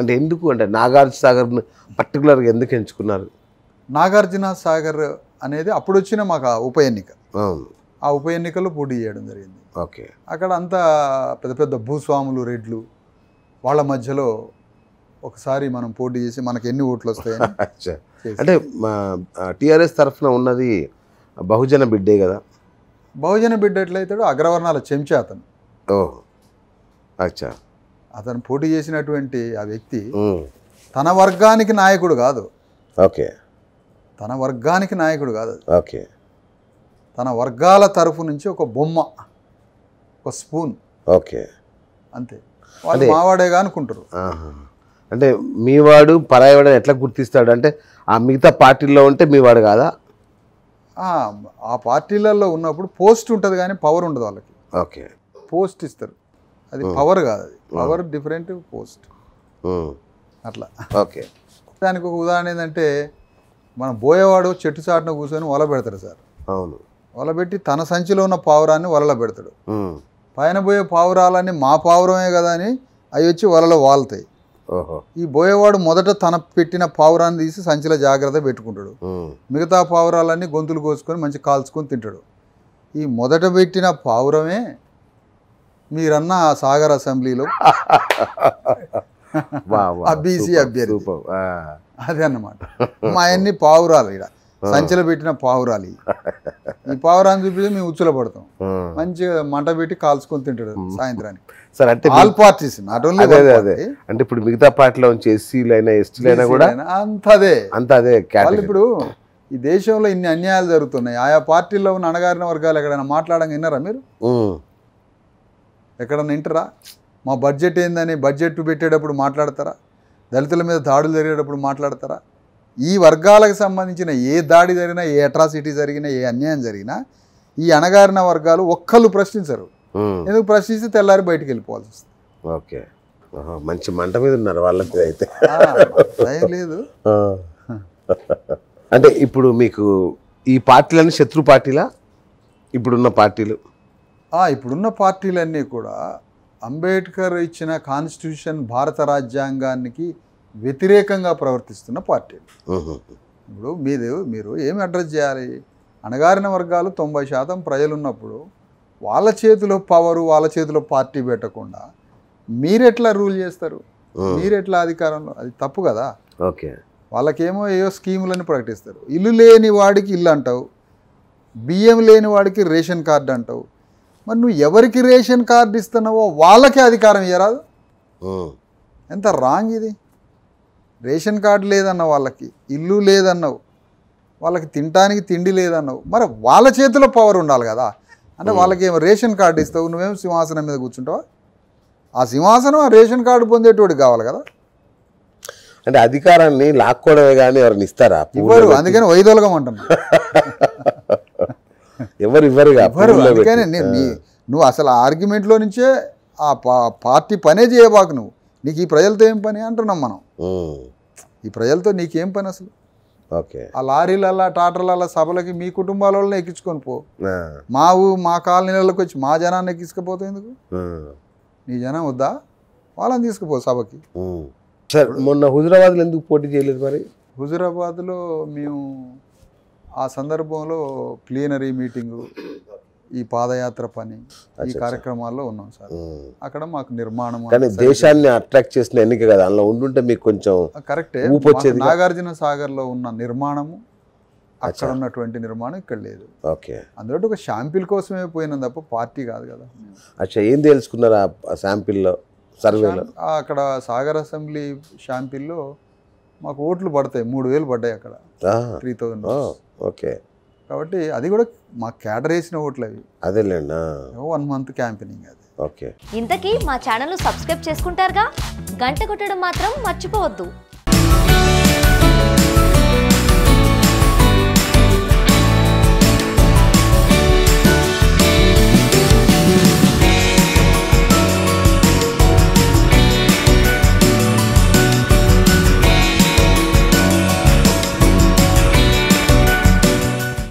అంటే ఎందుకు అంటే నాగార్జున సాగర్ను పర్టికులర్గా ఎందుకు ఎంచుకున్నారు నాగార్జున సాగర్ అనేది అప్పుడు వచ్చిన మాకు ఆ ఉప ఎన్నిక ఆ ఉప ఎన్నికలో పోటీ చేయడం జరిగింది ఓకే అక్కడ అంతా పెద్ద పెద్ద భూస్వాములు రెడ్లు వాళ్ళ మధ్యలో ఒకసారి మనం పోటీ చేసి మనకి ఎన్ని ఓట్లు వస్తాయి అంటే టీఆర్ఎస్ తరఫున ఉన్నది బహుజన బిడ్డే కదా బహుజన బిడ్డ ఎట్లయితే అగ్రవర్ణాల చెంచా అతను ఓ అచ్చా అతను పోటీ చేసినటువంటి ఆ వ్యక్తి తన వర్గానికి నాయకుడు కాదు ఓకే తన వర్గానికి నాయకుడు కాదు ఓకే తన వర్గాల తరఫు నుంచి ఒక బొమ్మ ఒక స్పూన్ ఓకే అంతే వాళ్ళు మావాడేగా అనుకుంటారు అంటే మీ వాడు పరాయవాడు ఎట్లా గుర్తిస్తాడు అంటే ఆ మిగతా పార్టీల్లో ఉంటే మీ వాడు కాదా ఆ పార్టీలలో ఉన్నప్పుడు పోస్ట్ ఉంటుంది కానీ పవర్ ఉండదు వాళ్ళకి ఓకే పోస్ట్ ఇస్తారు అది పవర్ కాదు అది పవర్ డిఫరెంట్ పోస్ట్ అట్లా ఓకే దానికి ఒక ఉదాహరణ ఏంటంటే మన బోయేవాడు చెట్టు చాటున కూర్చొని వల పెడతాడు సార్ అవును పెట్టి తన సంచిలో ఉన్న పావురాన్ని వలలో పెడతాడు పైన పోయే పావురాలన్నీ మా పావురమే కదా అని అవి వచ్చి వలలో వాలుతాయి ఈ బోయేవాడు మొదట తన పెట్టిన పావురాన్ని తీసి సంచిలో జాగ్రత్త పెట్టుకుంటాడు మిగతా పావురాలన్నీ గొంతులు కోసుకొని మంచి కాల్చుకొని తింటాడు ఈ మొదట పెట్టిన పావురమే మీరన్న సాగర్ అసెంబ్లీలో బీసీ అభ్యర్థి అదే అన్నమాట మా అన్ని పావురాలు ఇక్కడ సంచిలో పెట్టిన పావురాలు ఈ పావురాన్ని చూపిస్తే మేము ఉచ్చుల పడతాం మంచిగా మంట పెట్టి కాల్చుకొని తింటాడు సాయంత్రానికి సార్ అంటే ఆల్ పార్టీస్ నాట్ ఓన్లీ అదే అంటే ఇప్పుడు మిగతా పార్టీలో ఎస్సీలైనా అయినా కూడా అంత అదే అంత అదే ఇప్పుడు ఈ దేశంలో ఇన్ని అన్యాయాలు జరుగుతున్నాయి ఆయా పార్టీల్లో ఉన్న అణగారిన వర్గాలు ఎక్కడైనా మాట్లాడంగా విన్నారా మీరు ఎక్కడన్నా వింటారా మా బడ్జెట్ ఏందని బడ్జెట్ పెట్టేటప్పుడు మాట్లాడతారా దళితుల మీద దాడులు జరిగేటప్పుడు మాట్లాడతారా ఈ వర్గాలకు సంబంధించిన ఏ దాడి జరిగినా ఏ అట్రాసిటీ జరిగినా ఏ అన్యాయం జరిగినా ఈ అణగారిన వర్గాలు ఒక్కళ్ళు ప్రశ్నించరు ఎందుకు ప్రశ్నిస్తే తెల్లారి బయటికి వెళ్ళిపోవాల్సి వస్తుంది ఓకే మంచి మంట మీద ఉన్నారు వాళ్ళకి అయితే లేదు అంటే ఇప్పుడు మీకు ఈ పార్టీలన్నీ శత్రు పార్టీలా ఇప్పుడున్న పార్టీలు ఇప్పుడున్న పార్టీలన్నీ కూడా అంబేద్కర్ ఇచ్చిన కాన్స్టిట్యూషన్ భారత రాజ్యాంగానికి వ్యతిరేకంగా ప్రవర్తిస్తున్న పార్టీలు ఇప్పుడు మీరు మీరు ఏమి అడ్రస్ చేయాలి అణగారిన వర్గాలు తొంభై శాతం ప్రజలున్నప్పుడు వాళ్ళ చేతిలో పవరు వాళ్ళ చేతిలో పార్టీ పెట్టకుండా మీరెట్లా రూల్ చేస్తారు మీరెట్లా అధికారంలో అది తప్పు కదా ఓకే వాళ్ళకేమో ఏవో స్కీములని ప్రకటిస్తారు ఇల్లు లేని వాడికి ఇల్లు అంటావు బియ్యం లేని వాడికి రేషన్ కార్డు అంటావు మరి నువ్వు ఎవరికి రేషన్ కార్డు ఇస్తున్నావో వాళ్ళకే అధికారం ఇయ్యరాదు ఎంత రాంగ్ ఇది రేషన్ కార్డు లేదన్న వాళ్ళకి ఇల్లు లేదన్నావు వాళ్ళకి తినడానికి తిండి లేదన్నావు మరి వాళ్ళ చేతిలో పవర్ ఉండాలి కదా అంటే వాళ్ళకి ఏమో రేషన్ కార్డు ఇస్తావు నువ్వేం సింహాసనం మీద కూర్చుంటావా ఆ సింహాసనం ఆ రేషన్ కార్డు పొందేటోడు కావాలి కదా అంటే అధికారాన్ని లాక్కోవడమే కానీ ఎవరిని ఇస్తారా ఇవ్వరు అందుకని వైదొలగం అంటున్నా ఎవరు ఇవ్వరు నువ్వు అసలు ఆర్గ్యుమెంట్లో నుంచే ఆ పార్టీ పనే చేయబాకు నువ్వు నీకు ఈ ప్రజలతో ఏం పని అంటున్నాం మనం ఈ ప్రజలతో నీకేం పని అసలు ఓకే ఆ లారీలలా టాటర్లలా సభలకి మీ కుటుంబాల వాళ్ళని ఎక్కించుకొని పో మా ఊ మా కాలనీలకు వచ్చి మా జనాన్ని ఎక్కించకపోతే ఎందుకు నీ జనం వద్దా వాళ్ళని తీసుకుపో సభకి సరే మొన్న హుజురాబాద్లో ఎందుకు పోటీ చేయలేదు మరి హుజురాబాద్లో మేము ఆ సందర్భంలో ప్లీనరీ మీటింగు ఈ పాదయాత్ర పని ఈ కార్యక్రమాల్లో ఉన్నాం సార్ అక్కడ మాకు నిర్మాణం కానీ దేశాన్ని అట్రాక్ట్ చేసిన ఎన్నిక కదా అందులో ఉండుంటే మీకు కొంచెం కరెక్టే నాగార్జున సాగర్ లో ఉన్న నిర్మాణము అక్కడ ఉన్నటువంటి నిర్మాణం ఇక్కడ లేదు ఓకే అందులో ఒక శాంపిల్ కోసమే పోయిన తప్ప పార్టీ కాదు కదా అచ్చా ఏం తెలుసుకున్నారు ఆ శాంపిల్లో సర్వేలో అక్కడ సాగర్ అసెంబ్లీ శాంపిల్లో మాకు ఓట్లు పడతాయి మూడు వేలు పడ్డాయి అక్కడ త్రీ థౌజండ్ ఓకే కాబట్టి అది కూడా మా క్యాడర్ వేసిన ఓట్లు అవి అదేలేండి వన్ మంత్ క్యాంపెనింగ్ అది ఓకే ఇంతకీ మా ఛానల్ సబ్స్క్రైబ్ చేసుకుంటారుగా గంట కొట్టడం మాత్రం మర్చిపోవద్దు